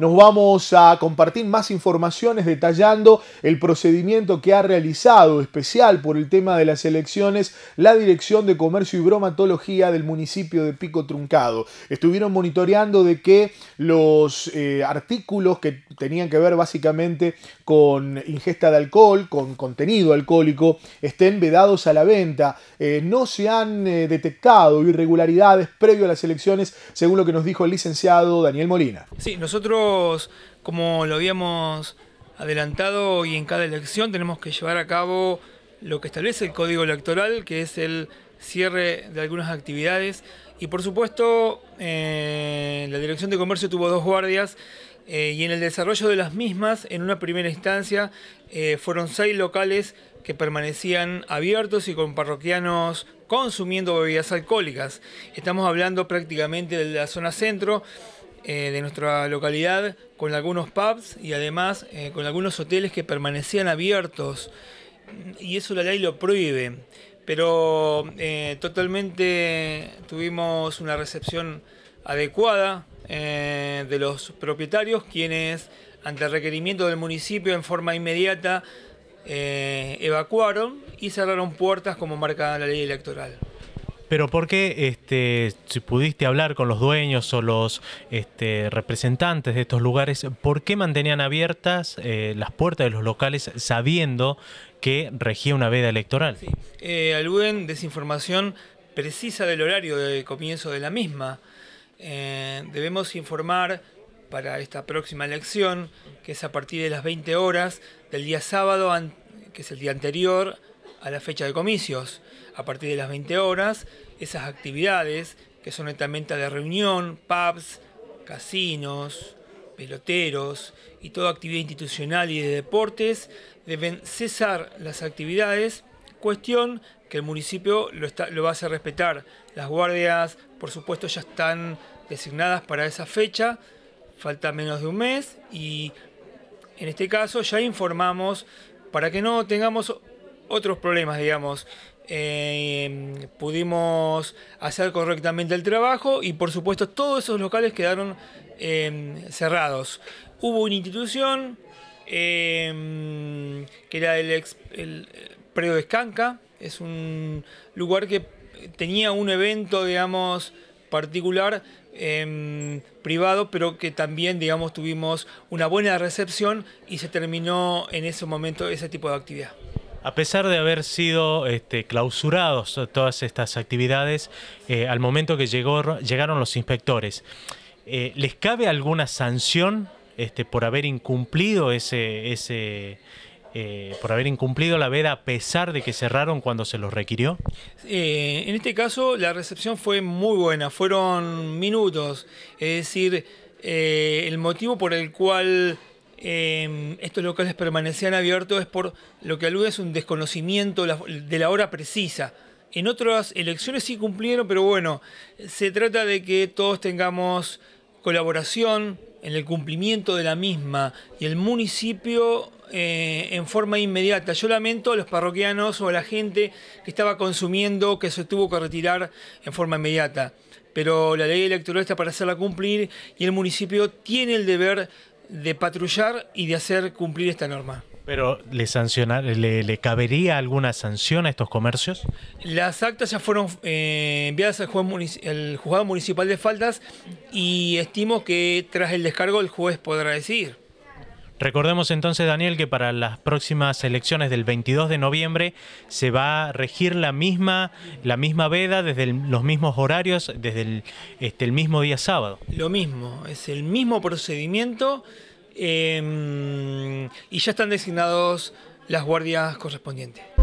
Nos vamos a compartir más informaciones detallando el procedimiento que ha realizado especial por el tema de las elecciones la Dirección de Comercio y Bromatología del municipio de Pico Truncado. Estuvieron monitoreando de que los eh, artículos que tenían que ver básicamente con ingesta de alcohol, con contenido alcohólico, estén vedados a la venta. Eh, no se han eh, detectado irregularidades previo a las elecciones, según lo que nos dijo el licenciado Daniel Molina. Sí, nosotros como lo habíamos adelantado y en cada elección, tenemos que llevar a cabo lo que establece el código electoral, que es el cierre de algunas actividades. Y por supuesto, eh, la Dirección de Comercio tuvo dos guardias eh, y en el desarrollo de las mismas, en una primera instancia, eh, fueron seis locales que permanecían abiertos y con parroquianos consumiendo bebidas alcohólicas. Estamos hablando prácticamente de la zona centro eh, de nuestra localidad con algunos pubs y además eh, con algunos hoteles que permanecían abiertos y eso la ley lo prohíbe. Pero eh, totalmente tuvimos una recepción adecuada de los propietarios quienes ante el requerimiento del municipio en forma inmediata evacuaron y cerraron puertas como marca la ley electoral pero ¿por este, si pudiste hablar con los dueños o los este, representantes de estos lugares, ¿por qué mantenían abiertas eh, las puertas de los locales sabiendo que regía una veda electoral? Eh, aluden desinformación precisa del horario de comienzo de la misma. Eh, debemos informar para esta próxima elección, que es a partir de las 20 horas del día sábado, que es el día anterior a la fecha de comicios. A partir de las 20 horas, esas actividades, que son netamente de reunión, pubs, casinos, peloteros y toda actividad institucional y de deportes, deben cesar las actividades, cuestión que el municipio lo, está, lo va a hacer respetar. Las guardias, por supuesto, ya están designadas para esa fecha, falta menos de un mes y en este caso ya informamos para que no tengamos otros problemas, digamos. Eh, pudimos hacer correctamente el trabajo y por supuesto todos esos locales quedaron eh, cerrados. Hubo una institución eh, que era el, ex, predio de Escanca, es un lugar que tenía un evento, digamos, particular privado, pero que también, digamos, tuvimos una buena recepción y se terminó en ese momento ese tipo de actividad. A pesar de haber sido este, clausurados todas estas actividades, eh, al momento que llegaron los inspectores, eh, ¿les cabe alguna sanción este, por haber incumplido ese, ese eh, por haber incumplido la veda a pesar de que cerraron cuando se los requirió? en este caso la recepción fue muy buena, fueron minutos, es decir, el motivo por el cual Em, estos locales permanecían abiertos es por lo que alude es un desconocimiento de la hora precisa. En otras elecciones sí cumplieron, pero bueno, se trata de que todos tengamos colaboración en el cumplimiento de la misma y el municipio eh, en forma inmediata. Yo lamento a los parroquianos o a la gente que estaba consumiendo, que se tuvo que retirar en forma inmediata. Pero la ley electoral está para hacerla cumplir y el municipio tiene el deber de patrullar y de hacer cumplir esta norma. ¿Pero le, sancionar, le, cabería alguna sanción a estos comercios? Las actas ya fueron eh, enviadas al, juez, juzgado municipal de Faltas y estimo que tras el descargo el juez podrá decidir. Recordemos entonces, Daniel, que para las próximas elecciones del 22 de noviembre se va a regir la misma, la misma veda desde los mismos horarios, desde el, este, el mismo día sábado. Lo mismo, es el mismo procedimiento. Em, y ya están designados las guardias correspondientes.